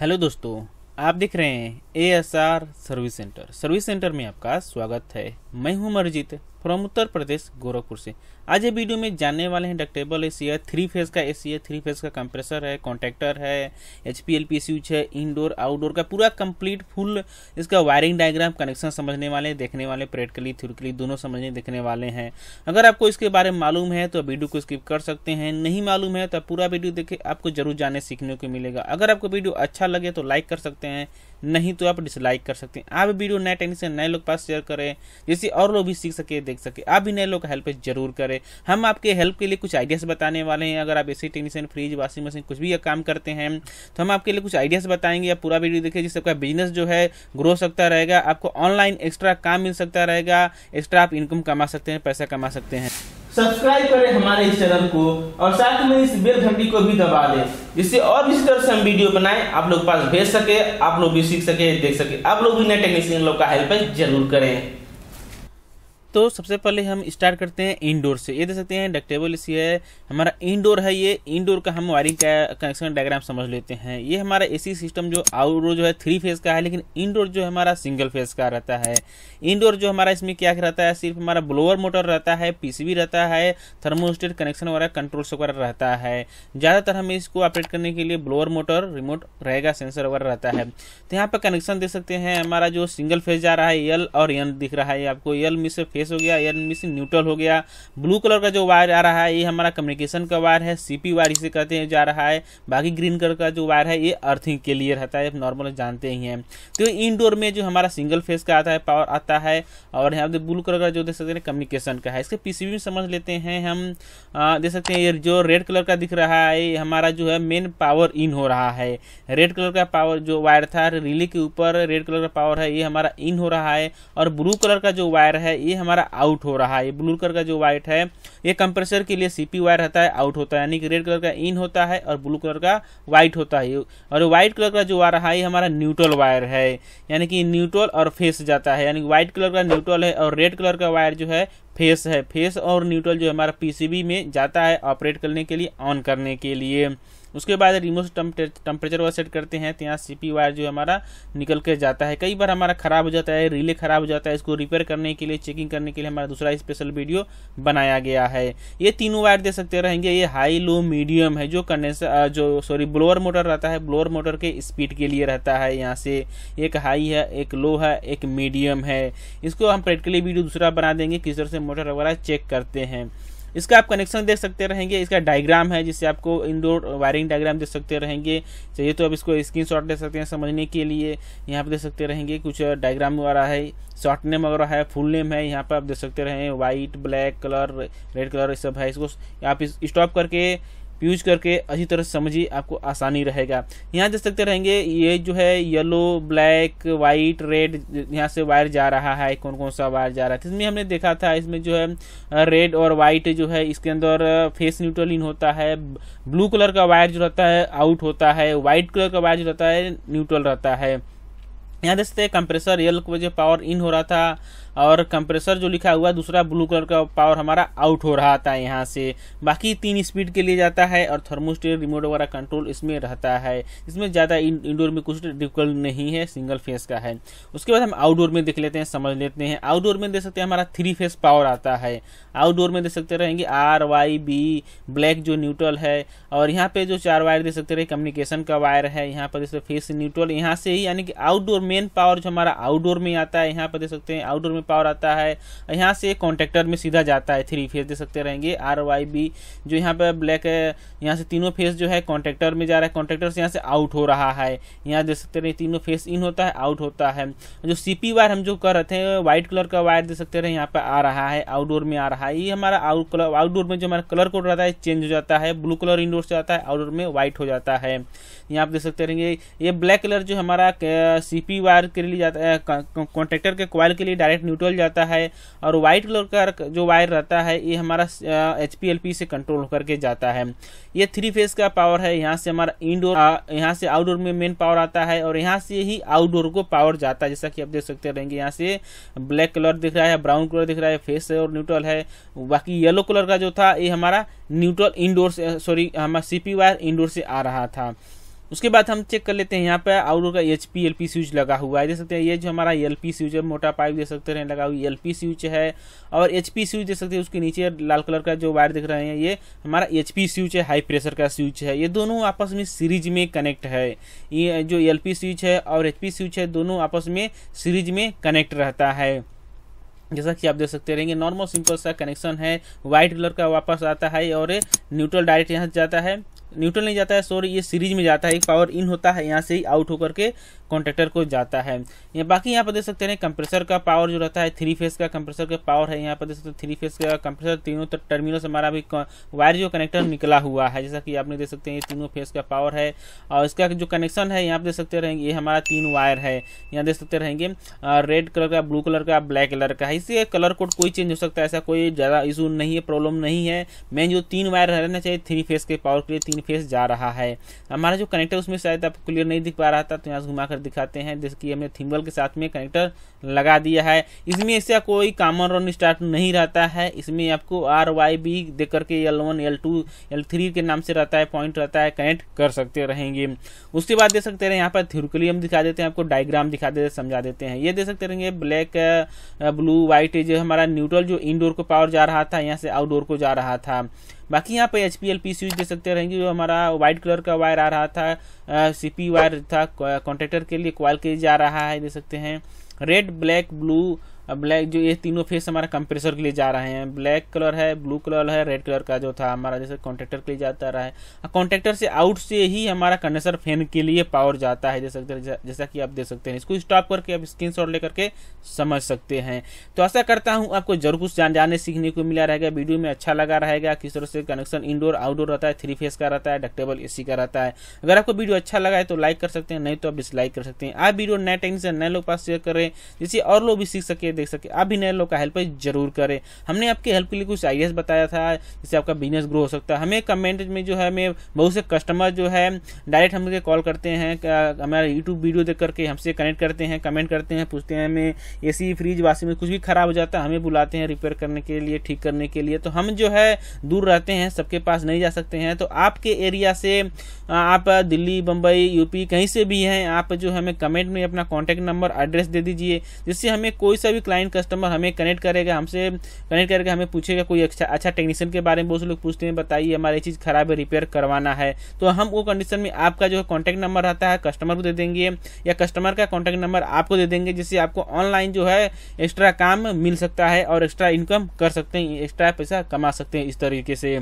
hello दोस्तों आप देख रहे हैं A S R service centre service centre में आपका स्वागत है मैं हूं मरजीत फ्रॉम उत्तर प्रदेश गोरखपुर से आज ये वीडियो में जानने वाले हैं डक्टेबल सी थ्री फेज का ए सी थ्री फेज का कंप्रेसर है कॉन्टेक्टर है H P L P switch है इनडोर आउटडोर का पूरा कंप्लीट फुल इसका वायरिंग डायग्राम कनेक्शन समझने वाले देखने वाले प्रैक्टिकली थ्योरिकली दोनों समझने देखने वाले हैं अगर आपको इसके बारे में मालूम है तो वीडियो को स्किप कर सकते हैं नहीं मालूम है तो पूरा वीडियो देखे आपको जरूर जाने सीखने को मिलेगा अगर आपको वीडियो अच्छा लगे तो लाइक कर सकते हैं नहीं तो आप डिसलाइक कर सकते हैं आप वीडियो नए टेक्निक से नए लोग पास शेयर करें जिससे और लोग भी सीख सके देख सके आप भी नए लोग हेल्प जरूर करें हम आपके हेल्प के लिए कुछ आइडियाज़ बताने वाले हैं अगर आप एसी टेनिसन फ्रिज वाशिंग मशीन कुछ भी काम करते हैं तो हम आपके लिए कुछ आइडियाज़ बताएंगे या पूरा वीडियो देखिए जिससे आपका बिजनेस जो है ग्रो सकता रहेगा आपको ऑनलाइन एक्स्ट्रा काम मिल सकता रहेगा एक्स्ट्रा आप इनकम कमा सकते हैं पैसा कमा सकते हैं सब्सक्राइब करें हमारे इस चैनल को और साथ में इस बेल घंटी को भी दबा दें जिससे और इसी तरह से हम वीडियो बनाएं आप लोग पास भेज सके आप लोग भी सीख सके देख सके आप लोग भी नए टेक्नीशियन लोग का हेल्प जरूर करें तो सबसे पहले हम स्टार्ट करते हैं इंडोर से ये देख सकते हैं डकटेबल इसी है हमारा इंडोर है ये इंडोर का हम वायरिंग का कनेक्शन डायग्राम समझ लेते हैं ये हमारा एसी सिस्टम जो आउटडोर जो है थ्री फेज का है लेकिन इंडोर जो हमारा सिंगल फेज का रहता है इंडोर जो हमारा इसमें क्या रहता है सिर्फ हमारा ब्लोअर मोटर रहता है पीसीबी रहता है थर्मोस्टेट कनेक्शन वगैरह कंट्रोल वगैरह रहता है ज़्यादातर हमें इसको ऑपरेट करने के लिए ब्लोअर मोटर रिमोट रहेगा सेंसर वगैरह रहता है तो यहाँ पर कनेक्शन देख सकते हैं हमारा जो सिंगल फेज जा रहा है यल और एन दिख रहा है आपको यल मिस फेस हो गया एयर मिसिंग न्यूट्रल हो गया ब्लू कलर का जो वायर आ रहा है ये हमारा कम्युनिकेशन का वायर है सीपी वायर इसे कहते हैं जा रहा है बाकी ग्रीन कलर का जो वायर है ये अर्थिंग के लिए रहता है नॉर्मल जानते ही हैं तो इनडोर में जो हमारा सिंगल फेस का आता है पावर आता है और यहाँ पे ब्लू कलर का जो देख सकते हैं कम्युनिकेशन का है इसके पीसीबी में समझ लेते हैं हम देख सकते हैं ये जो रेड कलर का दिख रहा है ये हमारा जो है मेन पावर इन हो रहा है रेड कलर का पावर जो वायर था रिले के ऊपर रेड कलर का पावर है ये हमारा इन हो रहा है और ब्लू कलर का जो वायर है ये हमारा आउट हो रहा है ब्लू कलर का जो व्हाइट है ये कंप्रेसर के लिए सीपी वायर रहता है आउट होता है यानी कि रेड कलर का इन होता है और ब्लू कलर का व्हाइट होता है और व्हाइट कलर का जो आ रहा है ये हमारा न्यूट्रल वायर है यानी कि न्यूट्रल और फेस जाता है यानी व्हाइट कलर का न्यूट्रल है और रेड कलर का वायर जो है फेस है फेस और न्यूट्रल जो हमारा पीसीबी में जाता है ऑपरेट करने के लिए ऑन करने के लिए उसके बाद रिमोट टेम्परेचर वह सेट करते हैं तो यहाँ सी वायर जो हमारा निकल के जाता है कई बार हमारा ख़राब हो जाता है रिले ख़राब हो जाता है इसको रिपेयर करने के लिए चेकिंग करने के लिए हमारा दूसरा स्पेशल वीडियो बनाया गया है ये तीनों वायर दे सकते रहेंगे ये हाई लो मीडियम है जो कंडेंसर जो सॉरी ब्लोअर मोटर रहता है ब्लोअर मोटर के स्पीड के लिए रहता है यहाँ से एक हाई है एक लो है एक मीडियम है इसको हम प्रैक्टिकली वीडियो दूसरा बना देंगे किस तरह से मोटर वगैरह चेक करते हैं इसका आप कनेक्शन देख सकते रहेंगे इसका डायग्राम है जिससे आपको इनडोर वायरिंग डायग्राम देख सकते रहेंगे चाहिए तो आप इसको स्क्रीन शॉट दे सकते हैं समझने के लिए यहाँ पर देख सकते रहेंगे कुछ डायग्राम वगैरह है शॉर्ट नेम वगैरह है फुल नेम है यहाँ पर आप देख सकते रहें white black colour red colour ये सब है इसको आप इस्टॉप स्टॉप करके यूज करके अच्छी तरह से समझिए आपको आसानी रहेगा यहाँ देख सकते रहेंगे ये जो है येलो ब्लैक वाइट रेड यहाँ से वायर जा रहा है कौन कौन सा वायर जा रहा है इसमें हमने देखा था इसमें जो है रेड और वाइट जो है इसके अंदर फेस न्यूट्रल इन होता है ब्लू कलर का वायर जो रहता है आउट होता है वाइट कलर का वायर जो रहता है न्यूट्रल रहता है यहाँ देख सकते हैं कंप्रेसर यल को जो पावर इन हो रहा था और कंप्रेसर जो लिखा हुआ है दूसरा ब्लू कलर का पावर हमारा आउट हो रहा था यहाँ से बाकी तीन स्पीड के लिए जाता है और थर्मोस्टेट रिमोट वगैरह कंट्रोल इसमें रहता है इसमें ज़्यादा इंडोर में कुछ डिफिकल्ट नहीं है सिंगल फेस का है उसके बाद हम आउटडोर में देख लेते हैं समझ लेते हैं आउटडोर में देख सकते हैं हमारा थ्री फेस पावर आता है आउटडोर में देख सकते रहेंगे आर वाई बी ब्लैक जो न्यूट्रल है और यहाँ पे जो चार वायर देख सकते रहे कम्युनिकेशन का वायर है यहाँ पर जैसे फेस न्यूट्रल यहाँ से ही यानी कि आउटडोर मेन पावर जो हमारा आउटडोर में आता है यहाँ पर देख सकते हैं आउटडोर में पावर आता है यहाँ से कॉन्टेक्टर में सीधा जाता है थ्री फेज दे सकते रहेंगे आर वाई बी जो यहाँ पर ब्लैक है यहाँ से तीनों फेज जो है कॉन्टेक्टर में जा रहा है कॉन्टेक्टर से यहाँ से आउट हो रहा है यहाँ दे सकते रहें तीनों फेज इन होता है आउट होता है जो सी वायर हम जो कर रहे थे व्हाइट कलर का वायर दे सकते रहे यहाँ पर आ रहा है आउटडोर में आ रहा है ये हमारा आउटडोर में जो हमारा कलर कोड रहता है चेंज हो जाता है ब्लू कलर इनडोर से आता है आउटडोर में व्हाइट हो जाता है यहाँ आप देख सकते रहेंगे ये ब्लैक कलर जो हमारा सीपी वायर के लिए जाता है कॉन्ट्रेक्टर के क्वाइल के लिए डायरेक्ट न्यूट्रल जाता है और वाइट कलर का जो वायर रहता है ये हमारा एच से कंट्रोल होकर के जाता है ये थ्री फेज का पावर है यहाँ से हमारा इंडोर यहाँ से आउटडोर में मेन पावर आता है और यहाँ से ही आउटडोर को पावर जाता है जैसा कि आप देख सकते रहेंगे यहाँ से ब्लैक कलर दिख रहा है ब्राउन कलर दिख रहा है फेस और न्यूट्रल है बाकी येलो कलर का जो था ये हमारा न्यूट्रल इंडोर से सॉरी हमारा सीपी वायर इंडोर से आ रहा था उसके बाद हम चेक कर लेते हैं यहाँ पे आउटडोर का H P L P switch लगा हुआ है देख सकते हैं ये जो हमारा एल पी स्विच है मोटा पाइप देख सकते हैं लगा हुआ एल पी स्विच है और एच पी स्विच देख सकते हैं उसके नीचे लाल कलर का जो वायर दिख रहे हैं ये हमारा एच पी स्विच है हाई प्रेशर का स्विच है ये दोनों आपस में सीरीज में कनेक्ट है ये जो एल पी स्विच है और एच पी स्विच है दोनों आपस में सीरीज में कनेक्ट रहता है जैसा कि आप देख सकते रहेंगे नॉर्मल सिंपल सा कनेक्शन है वाइट कलर का वापस आता है और न्यूट्रल डायरेक्ट यहाँ जाता है न्यूट्रल नहीं जाता है सॉरी ये सीरीज में जाता है एक पावर इन होता है यहाँ से ही आउट होकर के कॉन्ट्रेक्टर को जाता है या बाकी यहाँ पर देख सकते हैं कंप्रेसर का पावर जो रहता है थ्री फेस का कंप्रेसर का पावर है यहाँ पर देख सकते हैं थ्री फेस का कंप्रेसर तीनों टर्मिनल से हमारा भी वायर जो कनेक्टर निकला हुआ है जैसा कि आपने देख सकते हैं ये तीनों फेस का पावर है और इसका जो कनेक्शन है यहाँ पर देख सकते रहेंगे ये हमारा तीन वायर है यहाँ देख सकते रहेंगे रेड कलर का ब्लू कलर का ब्लैक कलर का है इससे कलर कोड कोई चेंज हो सकता है ऐसा कोई ज़्यादा इशू नहीं है प्रॉब्लम नहीं है मेन जो तीन वायर रहना चाहिए थ्री फेस के पावर के लिए तीन फेस जा रहा है हमारा जो कनेक्टर उसमें शायद आपको क्लियर नहीं दिख पा रहा था तो यहाँ से घुमा कर कनेक्टर दिखाते हैं जैसे कि हमने थिम्बल के साथ में कनेक्टर लगा दिया है इसमें ऐसा कोई कामन रन स्टार्ट नहीं रहता है इसमें आपको आर वाई बी दे करके L one L two L three के नाम से रहता है पॉइंट रहता है कनेक्ट कर सकते रहेंगे उसके बाद देख सकते हैं यहाँ पर थ्यूरकली हम दिखा देते हैं आपको डायग्राम दिखा देते समझा देते हैं ये देख सकते रहेंगे ब्लैक ब्लू व्हाइट जो हमारा न्यूट्रल जो इनडोर को पावर जा रहा था यहाँ से आउटडोर को जा रहा था बाकी यहाँ पे एच पी एल पी दे सकते रहेंगे जो हमारा व्हाइट कलर का वायर आ रहा था सी पी वायर था कॉन्ट्रेक्टर के लिए क्वाल के लिए जा रहा है दे सकते हैं रेड ब्लैक ब्लू ब्लैक जो ये तीनों फेस हमारा कंप्रेसर के लिए जा रहे हैं ब्लैक कलर है ब्लू कलर है रेड कलर का जो था हमारा जैसे कॉन्ट्रेक्टर के लिए जाता रहा है कॉन्ट्रेक्टर से आउट से ही हमारा कंडेंसर फैन के लिए पावर जाता है जैसा जैसा कि आप देख सकते हैं इसको स्टॉप करके आप स्क्रीन शॉट लेकर के समझ सकते हैं तो ऐसा करता हूँ आपको जरूर कुछ जान जाने सीखने को मिला रहेगा वीडियो में अच्छा लगा रहेगा किस तरह से कनेक्शन इंडोर आउटडोर रहता है थ्री फेस का रहता है डक्टेबल एसी का रहता है अगर आपको वीडियो अच्छा लगा है तो लाइक कर सकते हैं नहीं तो आप डिसलाइक कर सकते हैं आप वीडियो नए से नए लोग पास शेयर करें जिससे और लोग भी सीख सके देख सके आप भी नए लोग का हेल्प जरूर करें हमने आपके हेल्प के लिए कुछ आइडियाज बताया था जिससे आपका बिजनेस ग्रो हो सकता है हमें कमेंट में जो है हमें बहुत से कस्टमर जो है डायरेक्ट हम कॉल करते हैं हमारा यूट्यूब वीडियो देख करके हमसे कनेक्ट करते हैं कमेंट करते हैं पूछते हैं हमें ए फ्रिज वाशिंग मशीन कुछ भी ख़राब हो जाता है हमें बुलाते हैं रिपेयर करने के लिए ठीक करने के लिए तो हम जो है दूर रहते हैं सबके पास नहीं जा सकते हैं तो आपके एरिया से आप दिल्ली बंबई यूपी कहीं से भी हैं आप जो हमें कमेंट में अपना कॉन्टैक्ट नंबर एड्रेस दे दीजिए जिससे हमें कोई सा भी क्लाइंट कस्टमर हमें कनेक्ट करेगा हमसे कनेक्ट करके हमें पूछेगा कोई अच्छा अच्छा टेक्नीशियन के बारे में बहुत से लोग पूछते हैं बताइए हमारी चीज़ खराब है रिपेयर करवाना है तो हम वो कंडीशन में आपका जो कॉन्टैक्ट नंबर रहता है कस्टमर को दे देंगे या कस्टमर का कॉन्टैक्ट नंबर आपको दे देंगे जिससे आपको ऑनलाइन जो है एक्स्ट्रा काम मिल सकता है और एक्स्ट्रा इनकम कर सकते हैं एक्स्ट्रा पैसा कमा सकते हैं इस तरीके से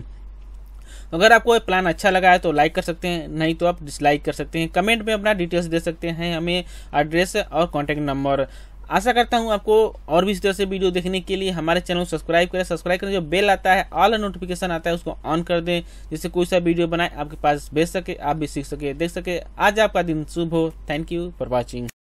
अगर आपको ये प्लान अच्छा लगा है तो लाइक कर सकते हैं नहीं तो आप डिसलाइक कर सकते हैं कमेंट में अपना डिटेल्स दे सकते हैं हमें एड्रेस और कॉन्टैक्ट नंबर आशा करता हूँ आपको और भी इस तरह से वीडियो देखने के लिए हमारे चैनल सब्सक्राइब करें सब्सक्राइब करें जो बेल आता है ऑल नोटिफिकेशन आता है उसको ऑन कर दें जिससे कोई सा वीडियो बनाए आपके पास भेज सके आप भी सीख सके देख सके आज आपका दिन शुभ हो थैंक यू फॉर वॉचिंग